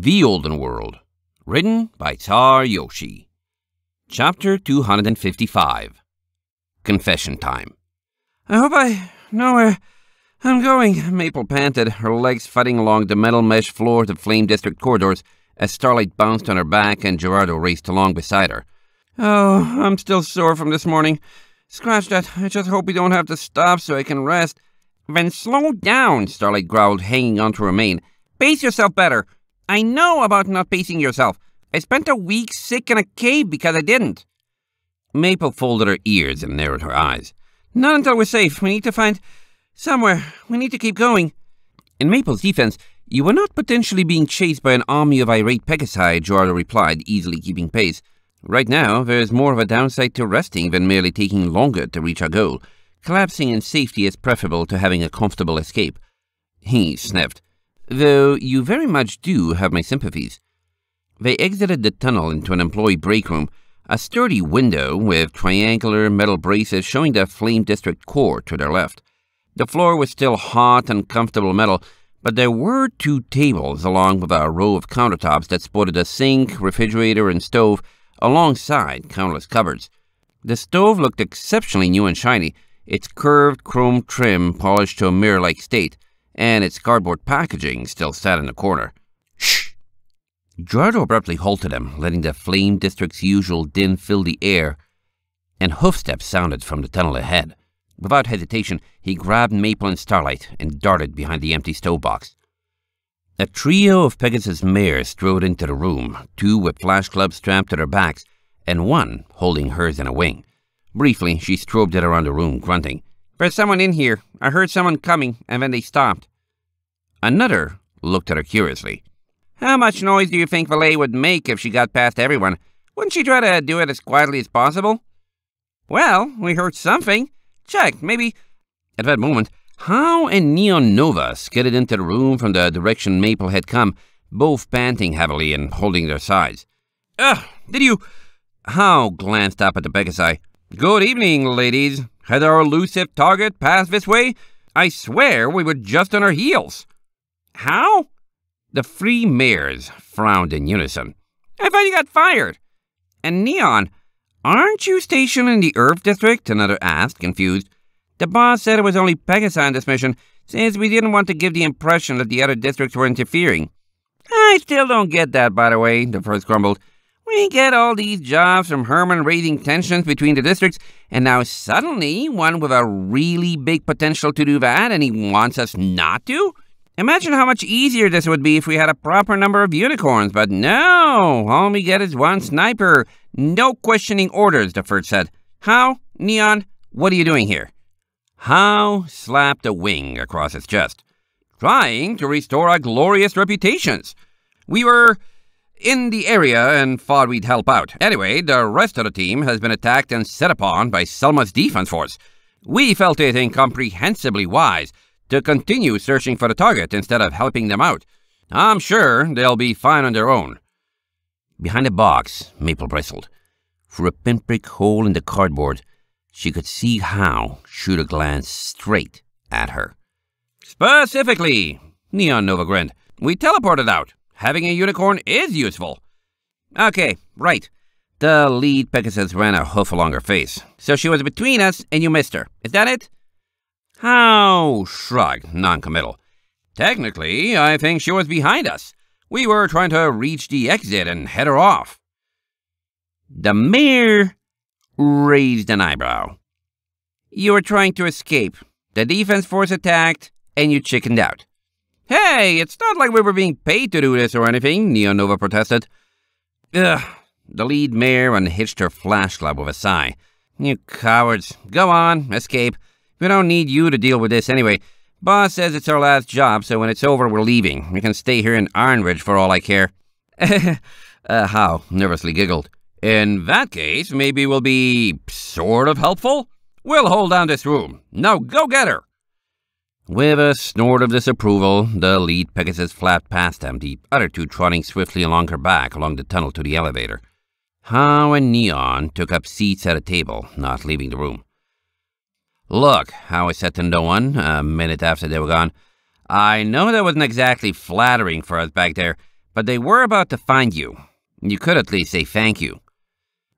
The Olden World, written by Tar Yoshi. Chapter 255 Confession Time. I hope I know where I'm going, Maple panted, her legs fighting along the metal mesh floor of Flame District corridors as Starlight bounced on her back and Gerardo raced along beside her. Oh, I'm still sore from this morning. Scratch that, I just hope we don't have to stop so I can rest. Then slow down, Starlight growled, hanging onto her mane. Pace yourself better. I know about not pacing yourself. I spent a week sick in a cave because I didn't. Maple folded her ears and narrowed her eyes. Not until we're safe. We need to find somewhere. We need to keep going. In Maple's defense, you were not potentially being chased by an army of irate Pegasi, Gerardo replied, easily keeping pace. Right now, there is more of a downside to resting than merely taking longer to reach our goal. Collapsing in safety is preferable to having a comfortable escape. He sniffed though you very much do have my sympathies. They exited the tunnel into an employee break room, a sturdy window with triangular metal braces showing the Flame District core to their left. The floor was still hot and comfortable metal, but there were two tables along with a row of countertops that sported a sink, refrigerator, and stove alongside countless cupboards. The stove looked exceptionally new and shiny, its curved chrome trim polished to a mirror like state and its cardboard packaging still sat in the corner. Shh! Gerardo abruptly halted him, letting the Flame District's usual din fill the air, and hoofsteps sounded from the tunnel ahead. Without hesitation, he grabbed Maple and Starlight and darted behind the empty stove box. A trio of Pegasus mares strode into the room, two with flash clubs strapped to their backs, and one holding hers in a wing. Briefly, she strobed it around the room, grunting. There's someone in here. I heard someone coming, and then they stopped. Another looked at her curiously. How much noise do you think Valet would make if she got past everyone? Wouldn't she try to do it as quietly as possible? Well, we heard something. Check, maybe. At that moment, How and Neon Nova skidded into the room from the direction Maple had come, both panting heavily and holding their sides. Ugh, did you? How glanced up at the Pegasi. Good evening, ladies. Has our elusive target passed this way? I swear we were just on our heels. How? The three mayors frowned in unison. I thought you got fired. And Neon, aren't you stationed in the Earth District? Another asked, confused. The boss said it was only Pegasus on this mission, since we didn't want to give the impression that the other districts were interfering. I still don't get that, by the way, the first grumbled. We get all these jobs from Herman raising tensions between the districts, and now suddenly one with a really big potential to do that, and he wants us not to? Imagine how much easier this would be if we had a proper number of unicorns, but no! All we get is one sniper. No questioning orders, the first said. How? Neon, what are you doing here? How slapped a wing across his chest, trying to restore our glorious reputations. We were in the area and thought we'd help out. Anyway, the rest of the team has been attacked and set upon by Selma's defense force. We felt it incomprehensibly wise to continue searching for the target instead of helping them out. I'm sure they'll be fine on their own. Behind the box, Maple bristled. Through a pinprick hole in the cardboard, she could see how shoot a glance straight at her. Specifically, Neon Nova grinned. We teleported out. Having a unicorn is useful. Okay, right. The lead Pegasus ran a hoof along her face. So she was between us and you missed her. Is that it? How? Shrugged, noncommittal. Technically, I think she was behind us. We were trying to reach the exit and head her off. The mayor raised an eyebrow. You were trying to escape. The defense force attacked, and you chickened out. Hey, it's not like we were being paid to do this or anything, Neonova protested. Ugh. The lead mare unhitched her flashlight with a sigh. You cowards. Go on, escape. We don't need you to deal with this anyway. Boss says it's our last job, so when it's over, we're leaving. We can stay here in Ironridge for all I care. uh, how? nervously giggled. In that case, maybe we'll be sort of helpful? We'll hold down this room. Now go get her. With a snort of disapproval, the lead Pegasus flapped past them, the other two trotting swiftly along her back along the tunnel to the elevator. How and Neon took up seats at a table, not leaving the room. Look, Howie said to no one a minute after they were gone, I know that wasn't exactly flattering for us back there, but they were about to find you. You could at least say thank you.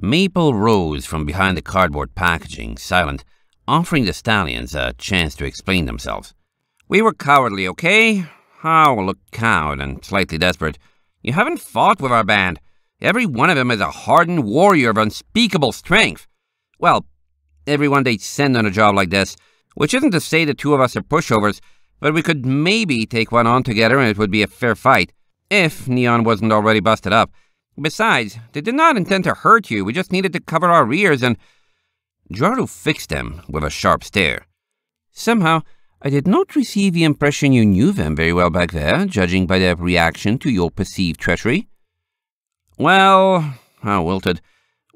Maple rose from behind the cardboard packaging, silent, offering the stallions a chance to explain themselves. We were cowardly, okay? Howe looked cowed and slightly desperate. You haven't fought with our band. Every one of them is a hardened warrior of unspeakable strength. Well, everyone they send on a job like this, which isn't to say the two of us are pushovers, but we could maybe take one on together and it would be a fair fight, if Neon wasn't already busted up. Besides, they did not intend to hurt you, we just needed to cover our ears and Gerardo fixed them with a sharp stare. Somehow, I did not receive the impression you knew them very well back there, judging by their reaction to your perceived treachery. Well, I ah, wilted,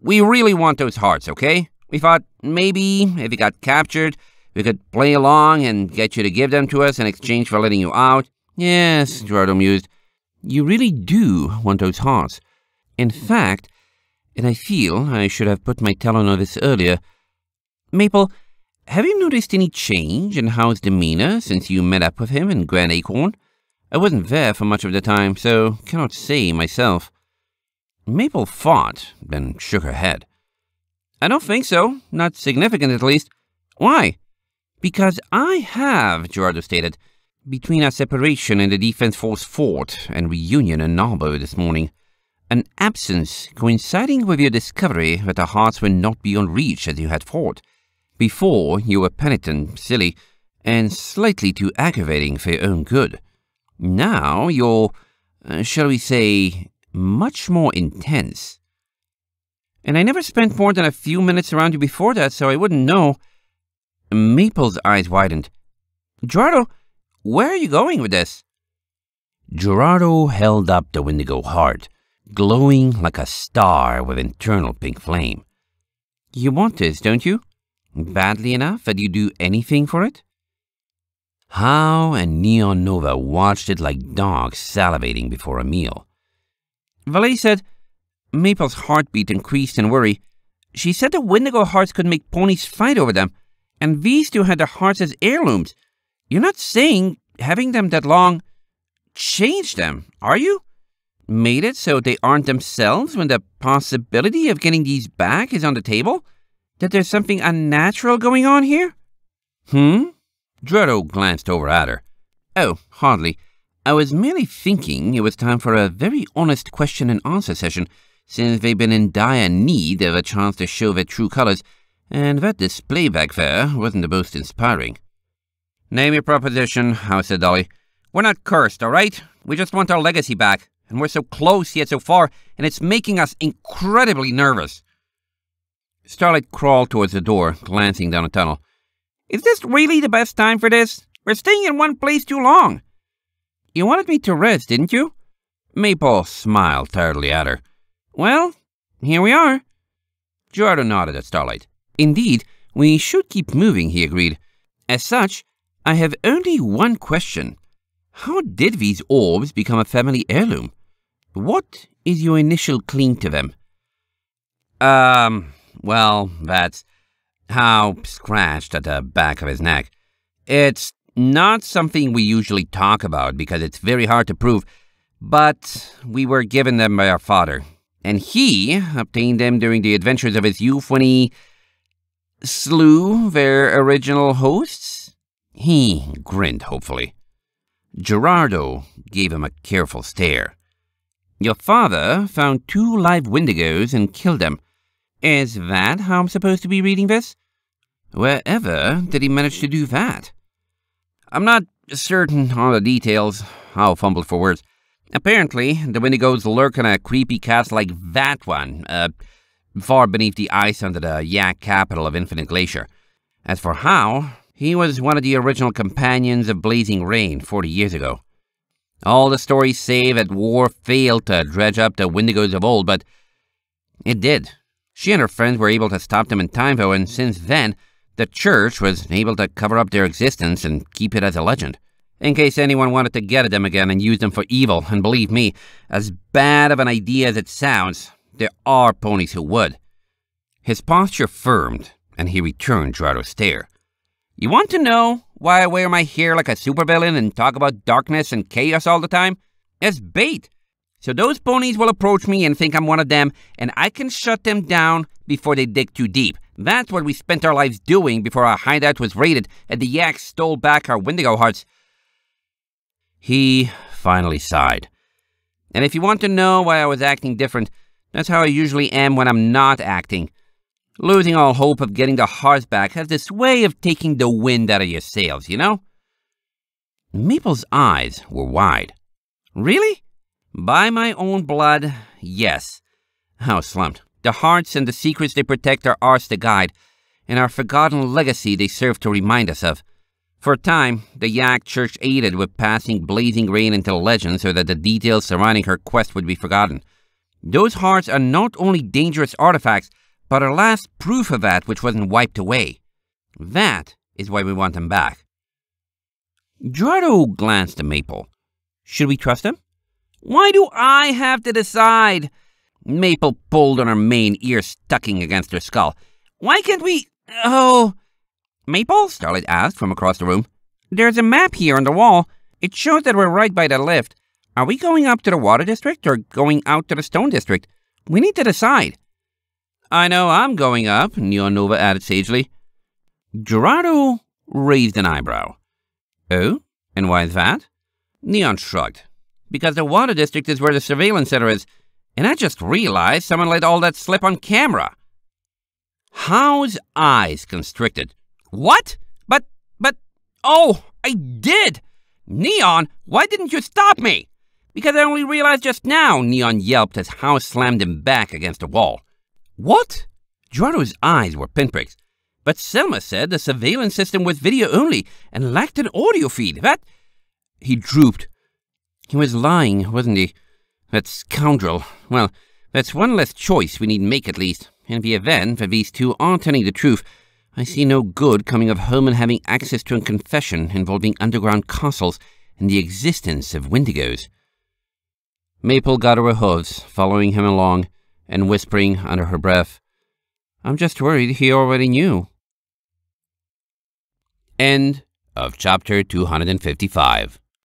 we really want those hearts, okay? We thought maybe, if you got captured, we could play along and get you to give them to us in exchange for letting you out. Yes, Gerardo mused, you really do want those hearts. In fact, and I feel I should have put my talon on this earlier, Maple, have you noticed any change in Howe's demeanor since you met up with him in Grand Acorn? I wasn't there for much of the time, so cannot say myself. Maple thought, then shook her head. I don't think so, not significant at least. Why? Because I have, Gerardo stated, between our separation in the Defense Force fort and reunion in Narbo this morning, an absence coinciding with your discovery that our hearts were not beyond reach as you had thought. Before, you were penitent, silly, and slightly too aggravating for your own good. Now you're, uh, shall we say, much more intense. And I never spent more than a few minutes around you before that, so I wouldn't know. Maple's eyes widened. Gerardo, where are you going with this? Gerardo held up the Wendigo heart, glowing like a star with internal pink flame. You want this, don't you? Badly enough that you do anything for it? How and Neon Nova watched it like dogs salivating before a meal. Valet said, Maple's heartbeat increased in worry. She said the Wendigo hearts could make ponies fight over them, and these two had their hearts as heirlooms. You're not saying having them that long changed them, are you? Made it so they aren't themselves when the possibility of getting these back is on the table? That there's something unnatural going on here? Hmm? Dredo glanced over at her. Oh, hardly. I was merely thinking it was time for a very honest question and answer session, since they've been in dire need of a chance to show their true colors, and that display back there wasn't the most inspiring. Name your proposition, I said Dolly. We're not cursed, all right? We just want our legacy back, and we're so close yet so far, and it's making us incredibly nervous. Starlight crawled towards the door, glancing down the tunnel. Is this really the best time for this? We're staying in one place too long. You wanted me to rest, didn't you? Maypole smiled tiredly at her. Well, here we are. Gerardo nodded at Starlight. Indeed, we should keep moving, he agreed. As such, I have only one question. How did these orbs become a family heirloom? What is your initial cling to them? Um, well, that's how scratched at the back of his neck. It's not something we usually talk about because it's very hard to prove, but we were given them by our father, and he obtained them during the adventures of his youth when he slew their original hosts? He grinned hopefully. Gerardo gave him a careful stare. Your father found two live wendigos and killed them, is that how I'm supposed to be reading this? Wherever did he manage to do that? I'm not certain on the details. I'll fumble for words. Apparently, the Wendigos lurk in a creepy cast like that one, uh, far beneath the ice under the Yak capital of Infinite Glacier. As for how, he was one of the original companions of Blazing Rain 40 years ago. All the stories say that war failed to dredge up the Wendigos of old, but it did she and her friends were able to stop them in time, though, and since then, the church was able to cover up their existence and keep it as a legend. In case anyone wanted to get at them again and use them for evil, and believe me, as bad of an idea as it sounds, there are ponies who would. His posture firmed, and he returned Gerardo's stare. You want to know why I wear my hair like a supervillain and talk about darkness and chaos all the time? As bait. So those ponies will approach me and think I'm one of them, and I can shut them down before they dig too deep. That's what we spent our lives doing before our hideout was raided and the yaks stole back our Wendigo hearts. He finally sighed. And if you want to know why I was acting different, that's how I usually am when I'm not acting. Losing all hope of getting the hearts back has this way of taking the wind out of your sails, you know? Maple's eyes were wide. Really? By my own blood, yes. How slumped. The hearts and the secrets they protect are ours to guide, and our forgotten legacy they serve to remind us of. For a time, the Yak Church aided with passing blazing rain into legend so that the details surrounding her quest would be forgotten. Those hearts are not only dangerous artifacts, but are last proof of that which wasn't wiped away. That is why we want them back. Giardo glanced at Maple. Should we trust him? Why do I have to decide? Maple pulled on her mane, ear stucking against her skull. Why can't we... Oh... Maple? Starlight asked from across the room. There's a map here on the wall. It shows that we're right by the lift. Are we going up to the water district or going out to the stone district? We need to decide. I know I'm going up, Neonova added sagely. Gerardo raised an eyebrow. Oh? And why is that? Neon shrugged because the water district is where the surveillance center is. And I just realized someone let all that slip on camera. Howe's eyes constricted. What? But, but, oh, I did! Neon, why didn't you stop me? Because I only realized just now, Neon yelped as Howe slammed him back against a wall. What? Gerardo's eyes were pinpricks. But Selma said the surveillance system was video only and lacked an audio feed. That. He drooped he was lying, wasn't he? That scoundrel. Well, that's one less choice we need make at least. In the event that these two are telling the truth, I see no good coming of home and having access to a confession involving underground castles and the existence of windigos. Maple got her hooves, following him along, and whispering under her breath, I'm just worried he already knew. End of chapter 255